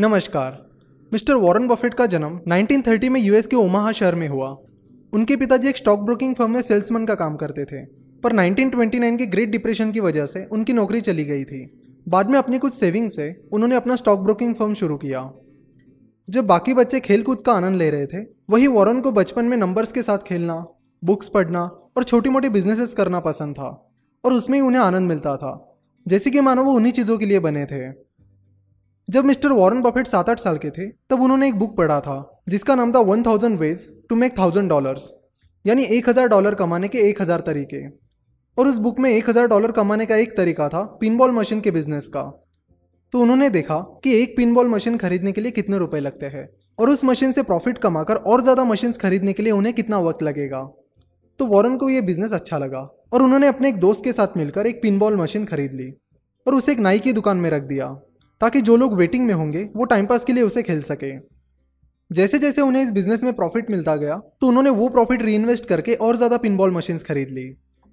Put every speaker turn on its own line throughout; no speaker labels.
नमस्कार mister Warren Buffett का जन्म 1930 में यूएस के ओमाहा शहर में हुआ उनके पिताजी एक स्टॉक ब्रोकिंग फर्म में सेल्समैन का काम करते थे पर 1929 के ग्रेट डिप्रेशन की वजह से उनकी नौकरी चली गई थी बाद में अपनी कुछ सेविंग से उन्होंने अपना स्टॉक ब्रोकिंग फर्म शुरू किया जब बाकी बच्चे कूद का आनंद ले रहे थे वही वॉरन को बचपन में नंबर्स के साथ खेलना बुक्स पढ़ना और छोटी मोटी बिजनेसेस करना पसंद था और उसमें ही उन्हें आनंद मिलता था जैसे कि मानो वो उन्हीं चीज़ों के लिए बने थे जब मिस्टर वॉरेन बफेट सात आठ साल के थे तब उन्होंने एक बुक पढ़ा था जिसका नाम था one thousand ways to make thousand dollars यानी एक हज़ार डॉलर कमाने के एक हज़ार तरीके और उस बुक में एक हज़ार डॉलर कमाने का एक तरीका था पिनबॉल मशीन के बिजनेस का तो उन्होंने देखा कि एक पिनबॉल मशीन खरीदने के लिए कितने रुपए लगते हैं और उस मशीन से प्रॉफिट कमाकर और ज़्यादा मशीन्स खरीदने के लिए उन्हें कितना वक्त लगेगा तो वॉरन को यह बिजनेस अच्छा लगा और उन्होंने अपने एक दोस्त के साथ मिलकर एक पिनबॉल मशीन खरीद ली और उसे एक नाई की दुकान में रख दिया ताकि जो लोग वेटिंग में होंगे वो टाइम पास के लिए उसे खेल सके जैसे जैसे उन्हें इस बिजनेस में प्रॉफिट मिलता गया तो उन्होंने वो प्रॉफिट री करके और ज़्यादा पिनबॉल मशीन्स खरीद ली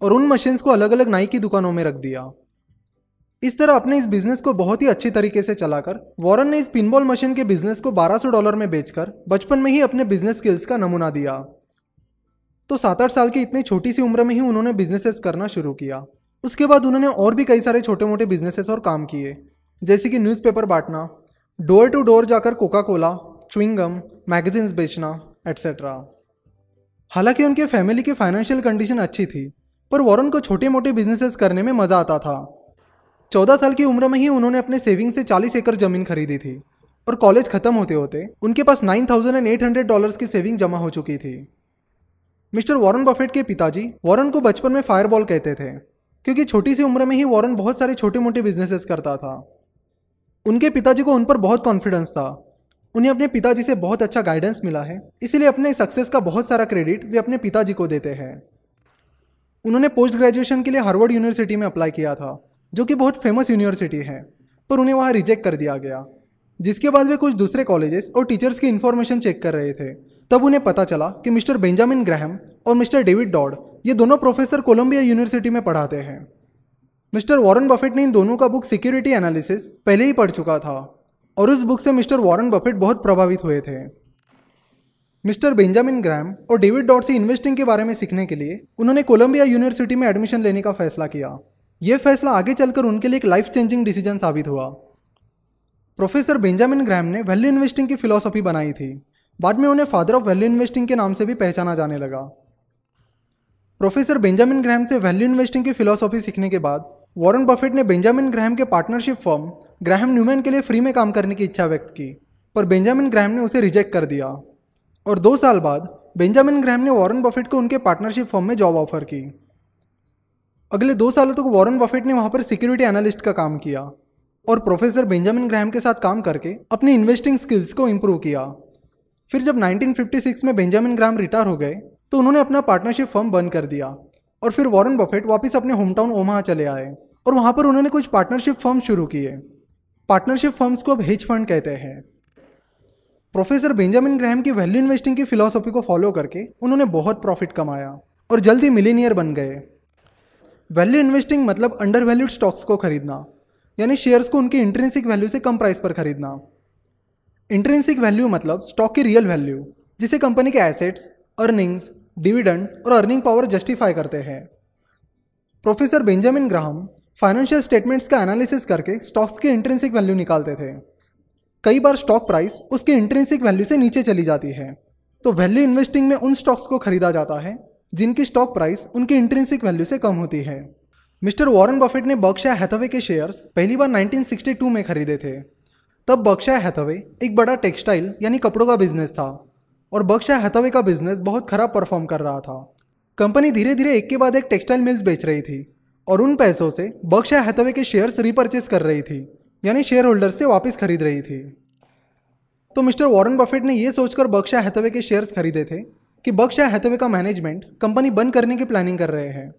और उन मशीन्स को अलग अलग नाई की दुकानों में रख दिया इस तरह अपने इस बिजनेस को बहुत ही अच्छी तरीके से चलाकर वॉरन ने इस पिनबॉल मशीन के बिजनेस को 1200 डॉलर में बेचकर बचपन में ही अपने बिजनेस स्किल्स का नमूना दिया तो सात आठ साल की इतनी छोटी सी उम्र में ही उन्होंने बिजनेसेस करना शुरू किया उसके बाद उन्होंने और भी कई सारे छोटे मोटे बिजनेसेस और काम किए जैसे कि न्यूज़पेपर बांटना डोर टू डोर जाकर कोका कोला च्विंगम मैगजीन्स बेचना एट्सेट्रा हालांकि उनके फैमिली की फाइनेंशियल कंडीशन अच्छी थी पर वॉरन को छोटे मोटे बिजनेसेस करने में मज़ा आता था चौदह साल की उम्र में ही उन्होंने अपने सेविंग से चालीस एकड़ ज़मीन खरीदी थी और कॉलेज ख़त्म होते होते उनके पास nine thousand and eight hundred dollars की सेविंग जमा हो चुकी थी मिस्टर वॉरन बफेट के पिताजी वॉरन को बचपन में फायरबॉल कहते थे क्योंकि छोटी सी उम्र में ही वॉरन बहुत सारे छोटे मोटे बिजनेसेस करता था उनके पिताजी को उन पर बहुत कॉन्फिडेंस था उन्हें अपने पिताजी से बहुत अच्छा गाइडेंस मिला है इसीलिए अपने सक्सेस का बहुत सारा क्रेडिट वे अपने पिताजी को देते हैं उन्होंने पोस्ट ग्रेजुएशन के लिए हार्वर्ड यूनिवर्सिटी में अप्लाई किया था जो कि बहुत फेमस यूनिवर्सिटी है पर उन्हें वहाँ रिजेक्ट कर दिया गया जिसके बाद वे कुछ दूसरे कॉलेजेस और टीचर्स की इन्फॉर्मेशन चेक कर रहे थे तब उन्हें पता चला कि मिस्टर बेंजामिन ग्रहम और मिस्टर डेविड डॉड ये दोनों प्रोफेसर कोलंबिया यूनिवर्सिटी में पढ़ाते हैं मिस्टर वॉरेन बफेट ने इन दोनों का बुक सिक्योरिटी एनालिसिस पहले ही पढ़ चुका था और उस बुक से मिस्टर वॉरेन बफेट बहुत प्रभावित हुए थे मिस्टर बेंजामिन ग्राम और डेविड डॉट से इन्वेस्टिंग के बारे में सीखने के लिए उन्होंने कोलंबिया यूनिवर्सिटी में एडमिशन लेने का फैसला किया यह फैसला आगे चलकर उनके लिए एक लाइफ चेंजिंग डिसीजन साबित हुआ प्रोफेसर बेंजामिन ग्राम ने वैल्यू इन्वेस्टिंग की फिलोसफी बनाई थी बाद में उन्हें फादर ऑफ वैल्यू इन्वेस्टिंग के नाम से भी पहचाना जाने लगा प्रोफेसर बेंजामिन ग्राम से वैल्यू इन्वेस्टिंग की फिलोसॉफी सीखने के बाद वॉरेन बफेट ने बेंजामिन ग्राहम के पार्टनरशिप फर्म ग्राहम न्यूमैन के लिए फ्री में काम करने की इच्छा व्यक्त की पर बेंजामिन ग्राहम ने उसे रिजेक्ट कर दिया और दो साल बाद बेंजामिन ग्राहम ने वॉरेन बफेट को उनके पार्टनरशिप फर्म में जॉब ऑफर की अगले दो सालों तक तो वॉरेन बफेट ने वहाँ पर सिक्योरिटी एनालिस्ट का काम किया और प्रोफेसर बेंजामिन ग्राहम के साथ काम करके अपनी इन्वेस्टिंग स्किल्स को इम्प्रूव किया फिर जब 1956 में बेंजामिन ग्राहम रिटायर हो गए तो उन्होंने अपना पार्टनरशिप फर्म बंद कर दिया और फिर वॉरेन बफेट वापस अपने होम टाउन ओमा चले आए और वहाँ पर उन्होंने कुछ पार्टनरशिप फर्म शुरू किए पार्टनरशिप फर्म्स को अब हेज फंड कहते हैं प्रोफेसर बेंजामिन ग्रहम की वैल्यू इन्वेस्टिंग की फिलॉसफी को फॉलो करके उन्होंने बहुत प्रॉफिट कमाया और जल्दी मिलीनियर बन गए वैल्यू इन्वेस्टिंग मतलब अंडर वैल्यूड स्टॉक्स को खरीदना यानी शेयर्स को उनकी इंट्रेंसिक वैल्यू से कम प्राइस पर खरीदना इंट्रेंसिक वैल्यू मतलब स्टॉक की रियल वैल्यू जिसे कंपनी के एसेट्स अर्निंग्स डिविडेंड और अर्निंग पावर जस्टिफाई करते हैं professor Benjamin Graham financial statements का एनालिसिस करके स्टॉक्स की इंट्रेंसिक वैल्यू निकालते थे कई बार स्टॉक प्राइस उसके इंट्रेंसिक वैल्यू से नीचे चली जाती है तो वैल्यू इन्वेस्टिंग में उन स्टॉक्स को खरीदा जाता है जिनकी स्टॉक प्राइस उनकी इंट्रेंसिक वैल्यू से कम होती है मिस्टर वॉरेन बफेट ने बक्शा हैथवे के शेयर्स पहली बार 1962 में खरीदे थे तब बक्शा हैथवे एक बड़ा टेक्सटाइल यानी कपड़ों का बिजनेस था और बख्शा हथवे का बिजनेस बहुत खराब परफॉर्म कर रहा था कंपनी धीरे धीरे एक के बाद एक टेक्सटाइल मिल्स बेच रही थी और उन पैसों से बख्शा हथवे के शेयर्स रिपर्चेस कर रही थी यानी शेयर होल्डर से वापस खरीद रही थी तो मिस्टर वॉरन बफेट ने यह सोचकर बख्शा हथवे के शेयर्स खरीदे थे कि बख्शा हथवे का मैनेजमेंट कंपनी बंद करने की प्लानिंग कर रहे हैं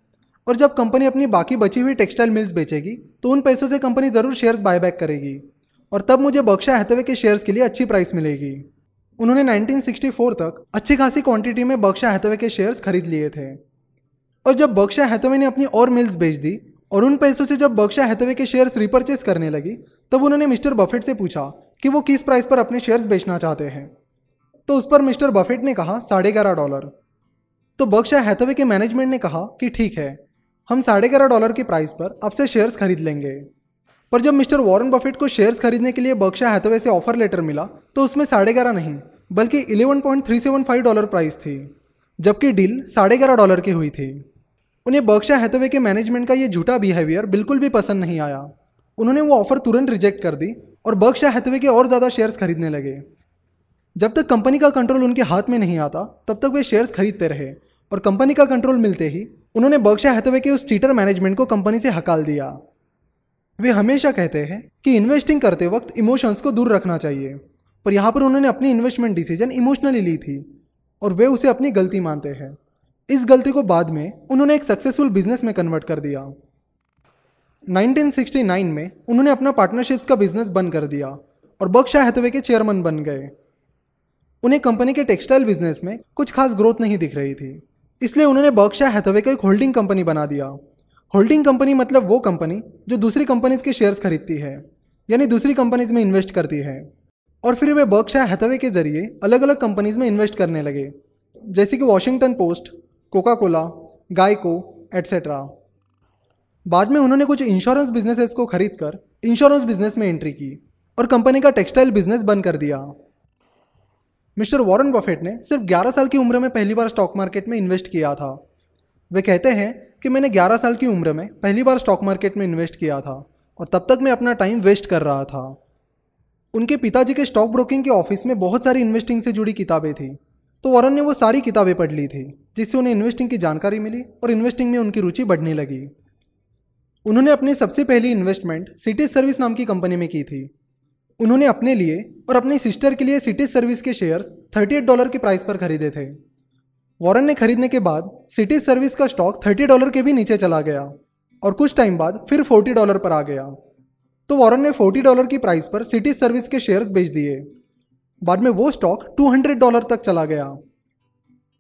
और जब कंपनी अपनी बाकी बची हुई टेक्सटाइल मिल्स बेचेगी तो उन पैसों से कंपनी ज़रूर शेयर्स बायबैक करेगी और तब मुझे बख्शा हथवे के शेयर्स के लिए अच्छी प्राइस मिलेगी उन्होंने 1964 तक अच्छी खासी क्वांटिटी में बक्शा हैथवे के शेयर्स खरीद लिए थे और जब बक्शा हैथवे ने अपनी और मिल्स बेच दी और उन पैसों से जब बक्शा हैथवे के शेयर्स रिपर्चेस करने लगी तब उन्होंने मिस्टर बफेट से पूछा कि वो किस प्राइस पर अपने शेयर्स बेचना चाहते हैं तो उस पर मिस्टर बफेट ने कहा साढ़े ग्यारह डॉलर तो बक्शा हैथवे के मैनेजमेंट ने कहा कि ठीक है हम साढ़े ग्यारह डॉलर की प्राइस पर आपसे शेयर्स खरीद लेंगे पर जब मिस्टर वॉरेन बफेट को शेयर्स खरीदने के लिए बक्शा हैथवे से ऑफर लेटर मिला तो उसमें साढ़े ग्यारह नहीं बल्कि 11.375 डॉलर प्राइस थी जबकि डील साढ़े ग्यारह डॉलर की हुई थी उन्हें बक्शा हैथवे के मैनेजमेंट का ये झूठा बिहेवियर बिल्कुल भी पसंद नहीं आया उन्होंने वो ऑफर तुरंत रिजेक्ट कर दी और बक्शा हैथवे के और ज़्यादा शेयर्स खरीदने लगे जब तक कंपनी का कंट्रोल उनके हाथ में नहीं आता तब तक वे शेयर्स खरीदते रहे और कंपनी का कंट्रोल मिलते ही उन्होंने बक्शा हैथवे के उस चीटर मैनेजमेंट को कंपनी से हकाल दिया वे हमेशा कहते हैं कि इन्वेस्टिंग करते वक्त इमोशंस को दूर रखना चाहिए पर यहाँ पर उन्होंने अपनी इन्वेस्टमेंट डिसीजन इमोशनली ली थी और वे उसे अपनी गलती मानते हैं इस गलती को बाद में उन्होंने एक सक्सेसफुल बिजनेस में कन्वर्ट कर दिया 1969 में उन्होंने अपना पार्टनरशिप्स का बिजनेस बंद कर दिया और बक्शा हैथवे के चेयरमैन बन गए उन्हें कंपनी के टेक्सटाइल बिजनेस में कुछ खास ग्रोथ नहीं दिख रही थी इसलिए उन्होंने बक्शा हैथवे का एक होल्डिंग कंपनी बना दिया होल्डिंग कंपनी मतलब वो कंपनी जो दूसरी कंपनीज के शेयर्स खरीदती है यानी दूसरी कंपनीज में इन्वेस्ट करती है और फिर वे बर्कशाह हथवे के जरिए अलग अलग कंपनीज में इन्वेस्ट करने लगे जैसे कि Washington Post Coca Cola GEICO etcetera बाद में उन्होंने कुछ इंश्योरेंस बिजनेसेस को खरीद कर इंश्योरेंस बिजनेस में एंट्री की और कंपनी का टेक्सटाइल बिजनेस बंद कर दिया मिस्टर वॉरेन बफेट ने सिर्फ 11 साल की उम्र में पहली बार स्टॉक मार्केट में इन्वेस्ट किया था वे कहते हैं कि मैंने 11 साल की उम्र में पहली बार स्टॉक मार्केट में इन्वेस्ट किया था और तब तक मैं अपना टाइम वेस्ट कर रहा था उनके पिताजी के स्टॉक ब्रोकिंग के ऑफिस में बहुत सारी इन्वेस्टिंग से जुड़ी किताबें थी तो वरुण ने वो सारी किताबें पढ़ ली थी जिससे उन्हें इन्वेस्टिंग की जानकारी मिली और इन्वेस्टिंग में उनकी रुचि बढ़ने लगी उन्होंने अपनी सबसे पहली इन्वेस्टमेंट सिटीज सर्विस नाम की कंपनी में की थी उन्होंने अपने लिए और अपनी सिस्टर के लिए सिटीज सर्विस के शेयर्स थर्टी डॉलर के प्राइस पर खरीदे थे वॉरन ने खरीदने के बाद सिटी सर्विस का स्टॉक 30 डॉलर के भी नीचे चला गया और कुछ टाइम बाद फिर 40 डॉलर पर आ गया तो वॉरन ने 40 डॉलर की प्राइस पर सिटी सर्विस के शेयर्स बेच दिए बाद में वो स्टॉक 200 डॉलर तक चला गया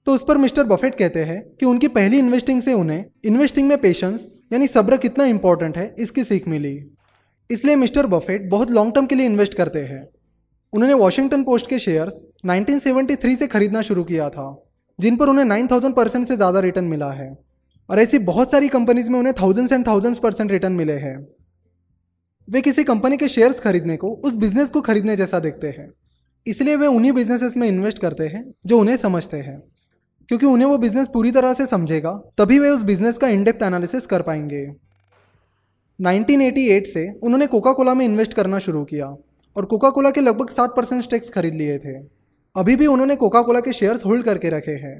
तो उस पर मिस्टर बफेट कहते हैं कि उनकी पहली इन्वेस्टिंग से उन्हें इन्वेस्टिंग में पेशेंस यानी सब्र कितना इंपॉर्टेंट है इसकी सीख मिली इसलिए मिस्टर बफेट बहुत लॉन्ग टर्म के लिए इन्वेस्ट करते हैं उन्होंने वॉशिंगटन पोस्ट के शेयर्स 1973 से खरीदना शुरू किया था जिन पर उन्हें नाइन थाउजेंड परसेंट से ज़्यादा रिटर्न मिला है और ऐसी बहुत सारी कंपनीज में उन्हें thousands and thousands percent return मिले हैं वे किसी कंपनी के शेयर्स खरीदने को उस बिजनेस को खरीदने जैसा देखते हैं इसलिए वे उन्हीं बिजनेसेस में इन्वेस्ट करते हैं जो उन्हें समझते हैं क्योंकि उन्हें वो बिजनेस पूरी तरह से समझेगा तभी वे उस बिजनेस का इनडेप्थ एनालिसिस कर पाएंगे 1988 से उन्होंने कोका कोला में इन्वेस्ट करना शुरू किया और कोका कोला के लगभग सात परसेंट स्टेक्स खरीद लिए थे अभी भी उन्होंने कोका कोला के शेयर्स होल्ड करके रखे हैं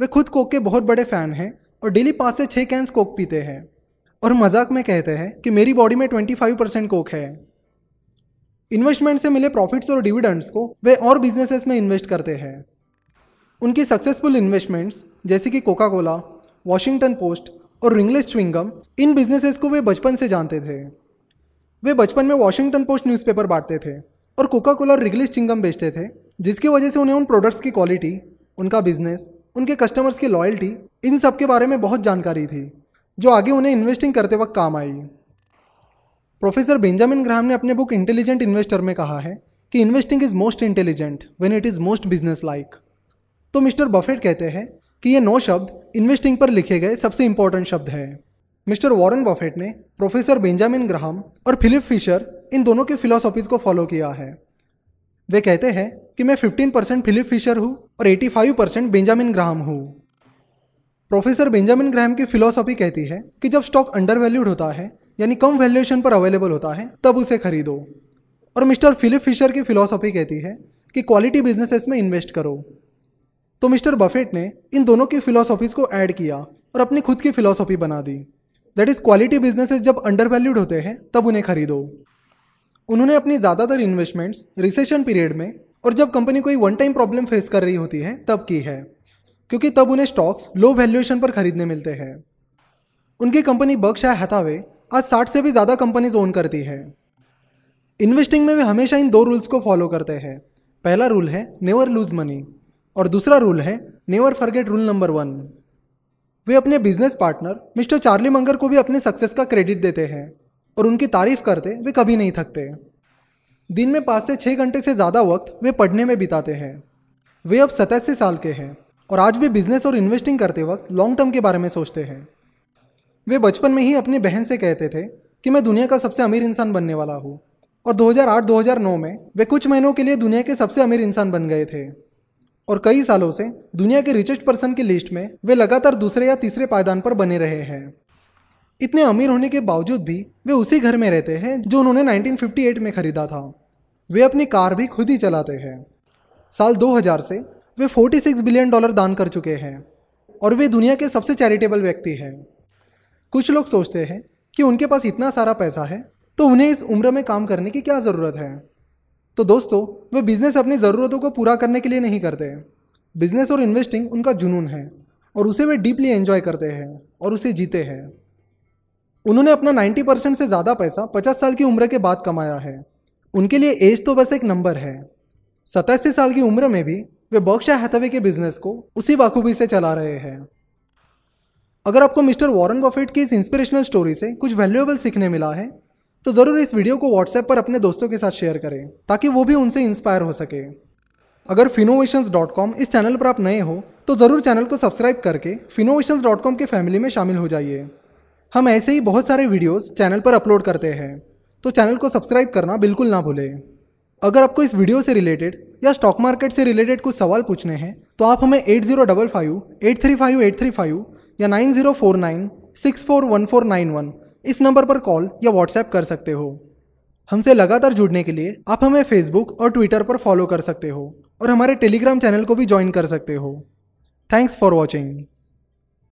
वे खुद कोक के बहुत बड़े फ़ैन हैं और डेली पाँच से छः कैंस कोक पीते हैं और मजाक में कहते हैं कि मेरी बॉडी में ट्वेंटी फाइव परसेंट कोक है इन्वेस्टमेंट से मिले प्रॉफिट्स और डिविडेंड्स को वे और बिजनेसेस में इन्वेस्ट करते हैं उनकी सक्सेसफुल इन्वेस्टमेंट्स जैसे कि कोका कोला वॉशिंगटन पोस्ट और रिंगलेस च्विंगम इन बिजनेसेस को वे बचपन से जानते थे वे बचपन में वॉशिंगटन पोस्ट न्यूज़पेपर बांटते थे और कोका कोला और चिंगम बेचते थे जिसकी वजह से उन्हें उन प्रोडक्ट्स की क्वालिटी उनका बिजनेस उनके कस्टमर्स की लॉयल्टी इन सब के बारे में बहुत जानकारी थी जो आगे उन्हें इन्वेस्टिंग करते वक्त काम आई प्रोफेसर बेंजामिन ग्राहम ने अपने बुक इंटेलिजेंट इन्वेस्टर में कहा है कि investing is most intelligent when it is most businesslike तो मिस्टर बफेट कहते हैं कि ये नौ शब्द इन्वेस्टिंग पर लिखे गए सबसे इंपॉर्टेंट शब्द है मिस्टर वॉरेन बफेट ने प्रोफेसर बेंजामिन ग्राहम और फिलिप फिशर इन दोनों के फिलोसॉफीज़ को फॉलो किया है वे कहते हैं कि मैं 15 परसेंट फिलिप फिशर हूँ और 85 परसेंट बेंजामिन ग्राहम हूँ प्रोफेसर बेंजामिन ग्राहम की फिलोसॉफी कहती है कि जब स्टॉक अंडर वैल्यूड होता है यानी कम वैल्यूएशन पर अवेलेबल होता है तब उसे खरीदो और मिस्टर फिलिप फिशर की फिलोसॉफी कहती है कि क्वालिटी बिजनेसेस में इन्वेस्ट करो तो मिस्टर बफेट ने इन दोनों की फिलोसॉफीज को ऐड किया और अपनी खुद की फिलोसॉफी बना दी दैट इज़ क्वालिटी बिजनेसेस जब अंडर वैल्यूड होते हैं तब उन्हें खरीदो उन्होंने अपनी ज़्यादातर इन्वेस्टमेंट्स रिसेशन पीरियड में और जब कंपनी कोई वन टाइम प्रॉब्लम फेस कर रही होती है तब की है क्योंकि तब उन्हें स्टॉक्स लो वैल्यूएशन पर खरीदने मिलते हैं उनकी कंपनी बर्कशायर हथावे आज साठ से भी ज़्यादा कंपनीज ओन करती है इन्वेस्टिंग में वे हमेशा इन दो रूल्स को फॉलो करते हैं पहला रूल है नेवर लूज मनी और दूसरा रूल है never forget rule number one वे अपने business partner Mister Charlie Munger को भी अपने सक्सेस का क्रेडिट देते हैं और उनकी तारीफ करते वे कभी नहीं थकते दिन में पाँच से छः घंटे से ज़्यादा वक्त वे पढ़ने में बिताते हैं वे अब सतासी साल के हैं और आज भी बिजनेस और इन्वेस्टिंग करते वक्त लॉन्ग टर्म के बारे में सोचते हैं वे बचपन में ही अपनी बहन से कहते थे कि मैं दुनिया का सबसे अमीर इंसान बनने वाला हूँ और 2008-2009 में वे कुछ महीनों के लिए दुनिया के सबसे अमीर इंसान बन गए थे और कई सालों से दुनिया के रिचेस्ट पर्सन की लिस्ट में वे लगातार दूसरे या तीसरे पायदान पर बने रहे हैं इतने अमीर होने के बावजूद भी वे उसी घर में रहते हैं जो उन्होंने 1958 में खरीदा था वे अपनी कार भी खुद ही चलाते हैं साल 2000 से वे 46 बिलियन डॉलर दान कर चुके हैं और वे दुनिया के सबसे चैरिटेबल व्यक्ति हैं कुछ लोग सोचते हैं कि उनके पास इतना सारा पैसा है तो उन्हें इस उम्र में काम करने की क्या ज़रूरत है तो दोस्तों वे बिज़नेस अपनी ज़रूरतों को पूरा करने के लिए नहीं करते बिज़नेस और इन्वेस्टिंग उनका जुनून है और उसे वे डीपली एन्जॉय करते हैं और उसे जीते हैं उन्होंने अपना 90 परसेंट से ज़्यादा पैसा 50 साल की उम्र के बाद कमाया है उनके लिए एज तो बस एक नंबर है सतासी साल की उम्र में भी वे बक्शा हैथवे के बिजनेस को उसी बाखूबी से चला रहे हैं अगर आपको मिस्टर वॉरेन बफेट की इस इंस्पिरेशनल स्टोरी से कुछ वैल्यूएबल सीखने मिला है तो ज़रूर इस वीडियो को व्हाट्सएप पर अपने दोस्तों के साथ शेयर करें ताकि वो भी उनसे इंस्पायर हो सके अगर फिनोवेशंस इस चैनल पर आप नए हो तो ज़रूर चैनल को सब्सक्राइब करके फिनोवेशंस के फैमिली में शामिल हो जाइए हम ऐसे ही बहुत सारे वीडियोस चैनल पर अपलोड करते हैं तो चैनल को सब्सक्राइब करना बिल्कुल ना भूलें अगर आपको इस वीडियो से रिलेटेड या स्टॉक मार्केट से रिलेटेड कुछ सवाल पूछने हैं तो आप हमें eight zero double five eight three five eight three five या nine zero four nine six four one four nine one इस नंबर पर कॉल या व्हाट्सएप कर सकते हो हमसे लगातार जुड़ने के लिए आप हमें फेसबुक और ट्विटर पर फॉलो कर सकते हो और हमारे टेलीग्राम चैनल को भी ज्वाइन कर सकते हो थैंक्स फॉर वॉचिंग